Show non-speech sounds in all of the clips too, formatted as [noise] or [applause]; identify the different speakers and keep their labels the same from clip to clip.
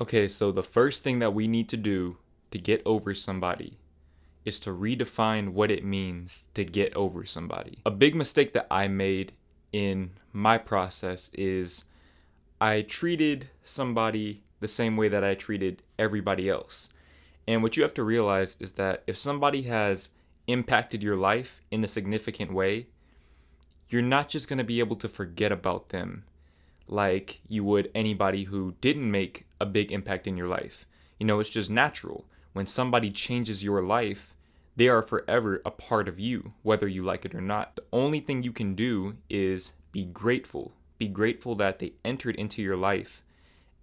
Speaker 1: Okay, so the first thing that we need to do to get over somebody is to redefine what it means to get over somebody. A big mistake that I made in my process is I treated somebody the same way that I treated everybody else. And what you have to realize is that if somebody has impacted your life in a significant way, you're not just going to be able to forget about them like you would anybody who didn't make a big impact in your life. You know, it's just natural. When somebody changes your life, they are forever a part of you, whether you like it or not. The only thing you can do is be grateful. Be grateful that they entered into your life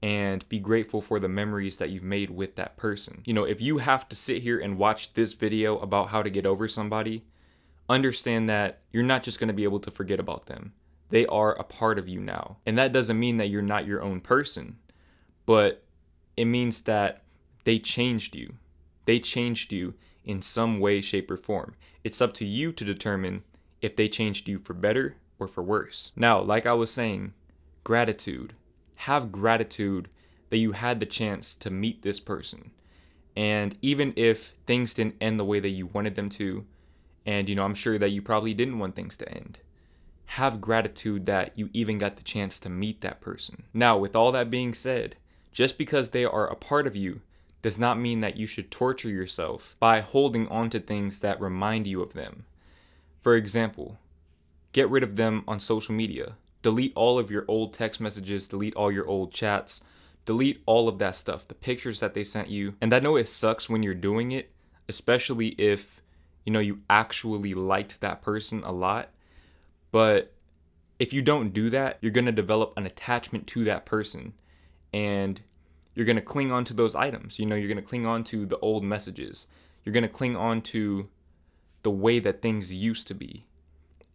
Speaker 1: and be grateful for the memories that you've made with that person. You know, if you have to sit here and watch this video about how to get over somebody, understand that you're not just going to be able to forget about them. They are a part of you now. And that doesn't mean that you're not your own person, but it means that they changed you. They changed you in some way, shape, or form. It's up to you to determine if they changed you for better or for worse. Now, like I was saying, gratitude. Have gratitude that you had the chance to meet this person. And even if things didn't end the way that you wanted them to, and you know, I'm sure that you probably didn't want things to end have gratitude that you even got the chance to meet that person. Now, with all that being said, just because they are a part of you does not mean that you should torture yourself by holding on to things that remind you of them. For example, get rid of them on social media. Delete all of your old text messages, delete all your old chats, delete all of that stuff, the pictures that they sent you. And I know it sucks when you're doing it, especially if you know you actually liked that person a lot but if you don't do that, you're going to develop an attachment to that person and you're going to cling on to those items. You know, you're going to cling on to the old messages. You're going to cling on to the way that things used to be.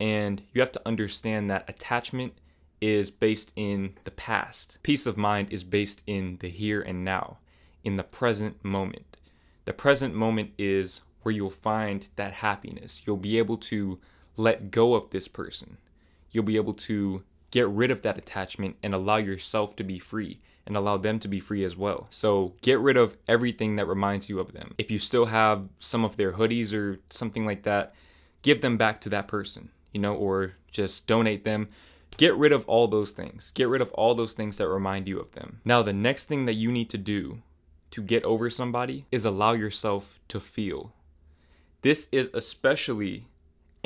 Speaker 1: And you have to understand that attachment is based in the past. Peace of mind is based in the here and now, in the present moment. The present moment is where you'll find that happiness. You'll be able to let go of this person. You'll be able to get rid of that attachment and allow yourself to be free and allow them to be free as well. So get rid of everything that reminds you of them. If you still have some of their hoodies or something like that, give them back to that person, you know, or just donate them. Get rid of all those things. Get rid of all those things that remind you of them. Now, the next thing that you need to do to get over somebody is allow yourself to feel. This is especially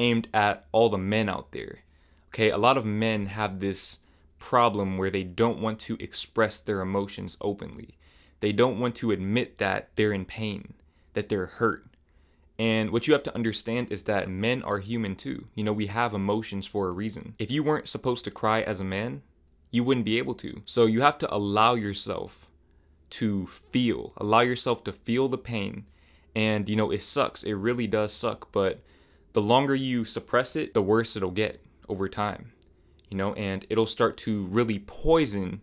Speaker 1: aimed at all the men out there. Okay, a lot of men have this problem where they don't want to express their emotions openly. They don't want to admit that they're in pain, that they're hurt. And what you have to understand is that men are human too. You know, we have emotions for a reason. If you weren't supposed to cry as a man, you wouldn't be able to. So you have to allow yourself to feel, allow yourself to feel the pain. And, you know, it sucks. It really does suck. But the longer you suppress it, the worse it'll get over time, you know, and it'll start to really poison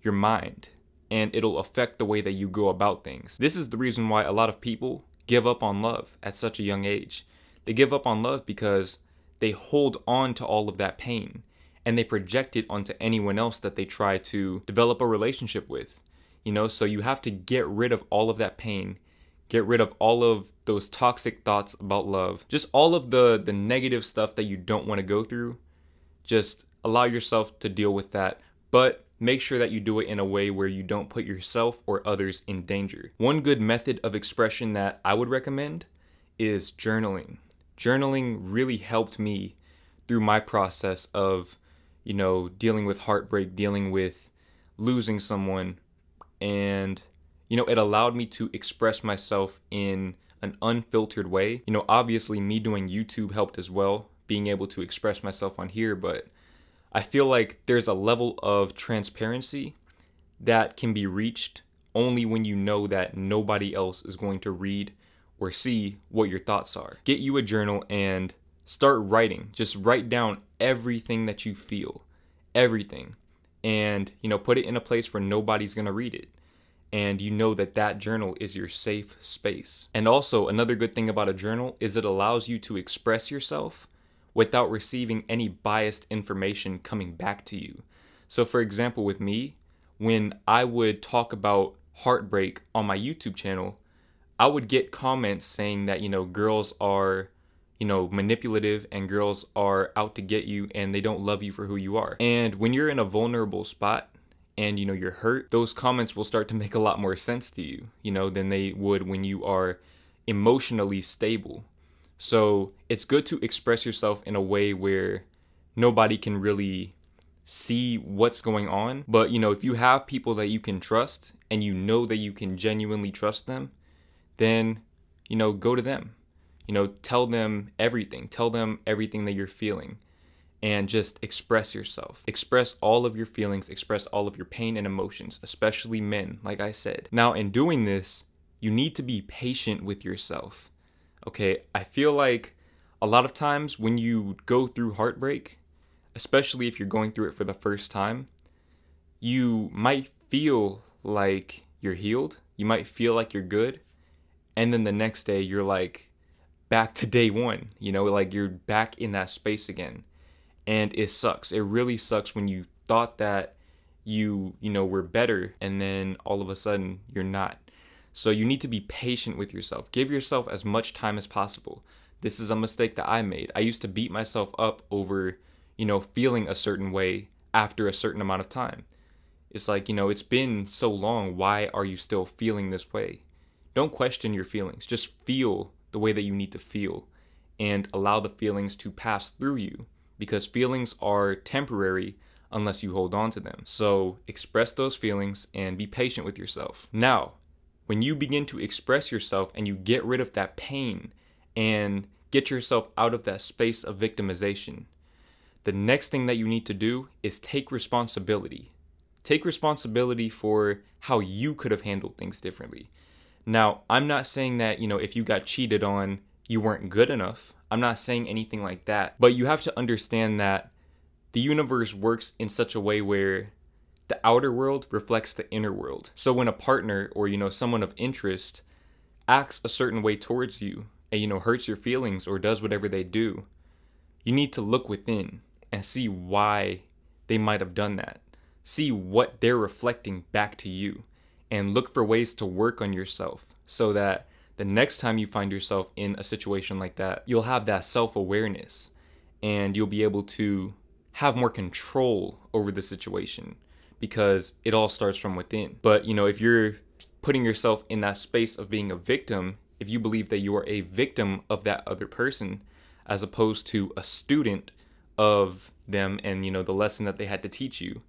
Speaker 1: your mind and it'll affect the way that you go about things. This is the reason why a lot of people give up on love at such a young age. They give up on love because they hold on to all of that pain and they project it onto anyone else that they try to develop a relationship with. You know, so you have to get rid of all of that pain get rid of all of those toxic thoughts about love just all of the the negative stuff that you don't want to go through just allow yourself to deal with that but make sure that you do it in a way where you don't put yourself or others in danger one good method of expression that i would recommend is journaling journaling really helped me through my process of you know dealing with heartbreak dealing with losing someone and you know, it allowed me to express myself in an unfiltered way. You know, obviously, me doing YouTube helped as well, being able to express myself on here, but I feel like there's a level of transparency that can be reached only when you know that nobody else is going to read or see what your thoughts are. Get you a journal and start writing. Just write down everything that you feel, everything, and you know, put it in a place where nobody's going to read it and you know that that journal is your safe space. And also, another good thing about a journal is it allows you to express yourself without receiving any biased information coming back to you. So, for example, with me, when I would talk about heartbreak on my YouTube channel, I would get comments saying that, you know, girls are, you know, manipulative and girls are out to get you and they don't love you for who you are. And when you're in a vulnerable spot, and you know you're hurt those comments will start to make a lot more sense to you you know than they would when you are emotionally stable so it's good to express yourself in a way where nobody can really see what's going on but you know if you have people that you can trust and you know that you can genuinely trust them then you know go to them you know tell them everything tell them everything that you're feeling and just express yourself. Express all of your feelings, express all of your pain and emotions, especially men, like I said. Now, in doing this, you need to be patient with yourself. Okay, I feel like a lot of times when you go through heartbreak, especially if you're going through it for the first time, you might feel like you're healed, you might feel like you're good, and then the next day you're like back to day one, you know, like you're back in that space again and it sucks. It really sucks when you thought that you, you know, were better and then all of a sudden you're not. So you need to be patient with yourself. Give yourself as much time as possible. This is a mistake that I made. I used to beat myself up over, you know, feeling a certain way after a certain amount of time. It's like, you know, it's been so long. Why are you still feeling this way? Don't question your feelings. Just feel the way that you need to feel and allow the feelings to pass through you because feelings are temporary unless you hold on to them. So express those feelings and be patient with yourself. Now, when you begin to express yourself and you get rid of that pain and get yourself out of that space of victimization, the next thing that you need to do is take responsibility. Take responsibility for how you could have handled things differently. Now, I'm not saying that, you know, if you got cheated on, you weren't good enough. I'm not saying anything like that, but you have to understand that the universe works in such a way where the outer world reflects the inner world. So when a partner or you know someone of interest acts a certain way towards you and you know hurts your feelings or does whatever they do, you need to look within and see why they might have done that. See what they're reflecting back to you and look for ways to work on yourself so that the next time you find yourself in a situation like that, you'll have that self awareness and you'll be able to have more control over the situation because it all starts from within. But, you know, if you're putting yourself in that space of being a victim, if you believe that you are a victim of that other person as opposed to a student of them and, you know, the lesson that they had to teach you,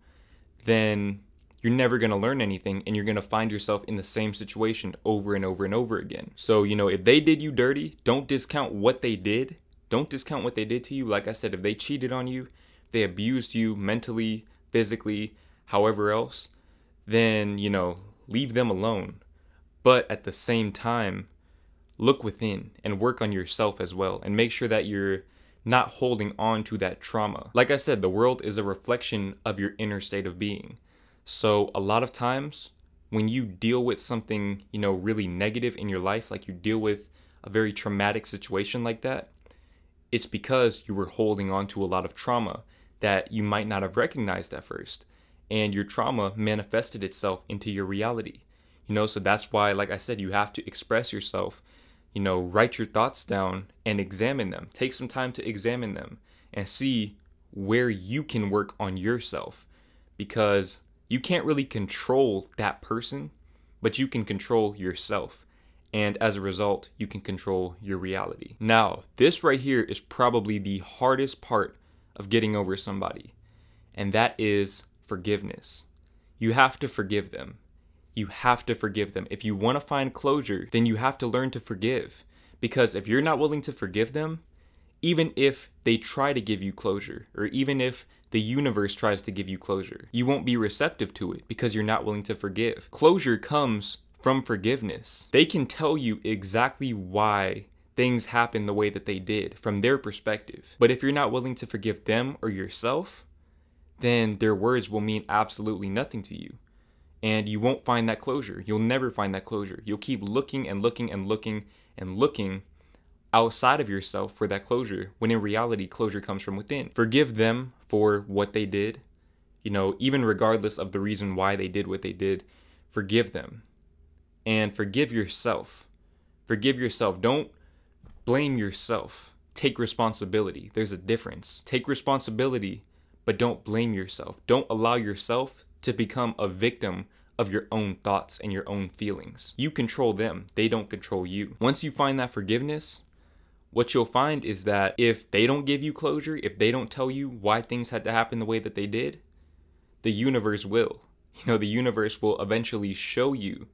Speaker 1: then you're never going to learn anything and you're going to find yourself in the same situation over and over and over again. So, you know, if they did you dirty, don't discount what they did. Don't discount what they did to you. Like I said, if they cheated on you, they abused you mentally, physically, however else, then, you know, leave them alone. But at the same time, look within and work on yourself as well and make sure that you're not holding on to that trauma. Like I said, the world is a reflection of your inner state of being. So a lot of times when you deal with something, you know, really negative in your life, like you deal with a very traumatic situation like that, it's because you were holding on to a lot of trauma that you might not have recognized at first. And your trauma manifested itself into your reality. You know, so that's why, like I said, you have to express yourself, you know, write your thoughts down and examine them. Take some time to examine them and see where you can work on yourself because you can't really control that person, but you can control yourself. And as a result, you can control your reality. Now, this right here is probably the hardest part of getting over somebody, and that is forgiveness. You have to forgive them. You have to forgive them. If you want to find closure, then you have to learn to forgive. Because if you're not willing to forgive them, even if they try to give you closure, or even if the universe tries to give you closure. You won't be receptive to it because you're not willing to forgive. Closure comes from forgiveness. They can tell you exactly why things happen the way that they did from their perspective. But if you're not willing to forgive them or yourself, then their words will mean absolutely nothing to you. And you won't find that closure. You'll never find that closure. You'll keep looking and looking and looking and looking outside of yourself for that closure, when in reality, closure comes from within. Forgive them for what they did, you know, even regardless of the reason why they did what they did, forgive them. And forgive yourself. Forgive yourself. Don't blame yourself. Take responsibility. There's a difference. Take responsibility, but don't blame yourself. Don't allow yourself to become a victim of your own thoughts and your own feelings. You control them, they don't control you. Once you find that forgiveness, what you'll find is that if they don't give you closure, if they don't tell you why things had to happen the way that they did, the universe will. [laughs] You know, the universe will eventually show you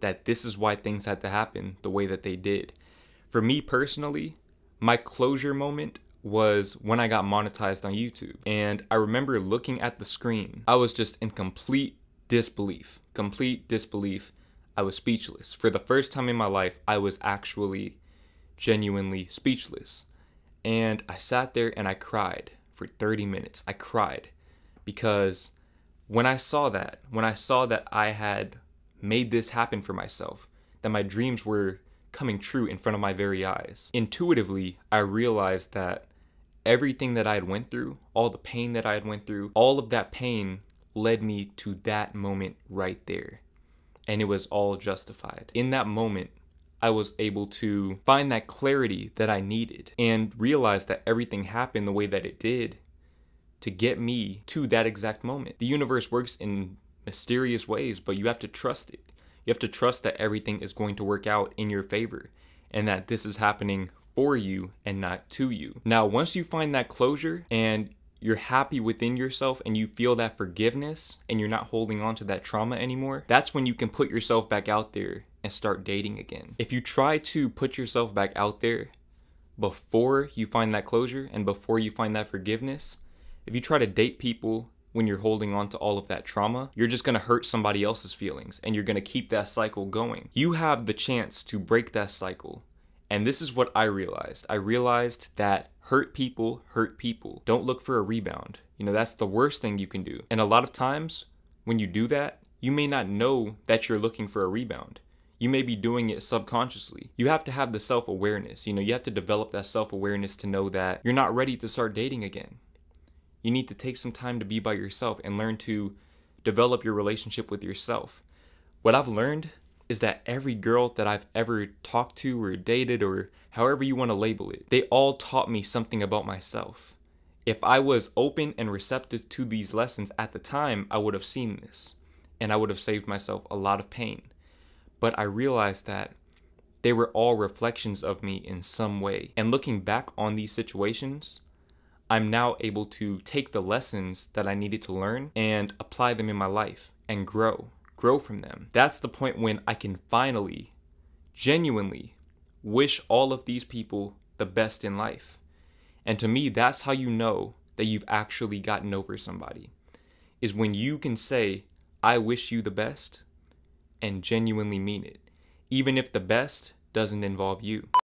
Speaker 1: that this is why things had to happen the way that they did. For me personally, my closure moment was when I got monetized on YouTube. And I remember looking at the screen. I was just in complete disbelief, complete disbelief. I was speechless. For the first time in my life, I was actually genuinely speechless. And I sat there and I cried for 30 minutes. I cried because when I saw that, when I saw that I had made this happen for myself, that my dreams were coming true in front of my very eyes, intuitively, I realized that everything that I had went through, all the pain that I had went through, all of that pain led me to that moment right there. And it was all justified. In that moment, I was able to find that clarity that I needed and realize that everything happened the way that it did to get me to that exact moment. The universe works in mysterious ways, but you have to trust it. You have to trust that everything is going to work out in your favor and that this is happening for you and not to you. Now, once you find that closure and you're happy within yourself and you feel that forgiveness and you're not holding on to that trauma anymore, that's when you can put yourself back out there and start dating again. If you try to put yourself back out there before you find that closure and before you find that forgiveness, if you try to date people when you're holding on to all of that trauma, you're just gonna hurt somebody else's feelings and you're gonna keep that cycle going. You have the chance to break that cycle and this is what I realized. I realized that hurt people hurt people. Don't look for a rebound. You know, that's the worst thing you can do. And a lot of times when you do that, you may not know that you're looking for a rebound. You may be doing it subconsciously. You have to have the self awareness. You know, you have to develop that self awareness to know that you're not ready to start dating again. You need to take some time to be by yourself and learn to develop your relationship with yourself. What I've learned is that every girl that I've ever talked to or dated or however you want to label it, they all taught me something about myself. If I was open and receptive to these lessons at the time, I would have seen this and I would have saved myself a lot of pain. But I realized that they were all reflections of me in some way. And looking back on these situations, I'm now able to take the lessons that I needed to learn and apply them in my life and grow grow from them. That's the point when I can finally, genuinely wish all of these people the best in life. And to me, that's how you know that you've actually gotten over somebody, is when you can say, I wish you the best, and genuinely mean it, even if the best doesn't involve you.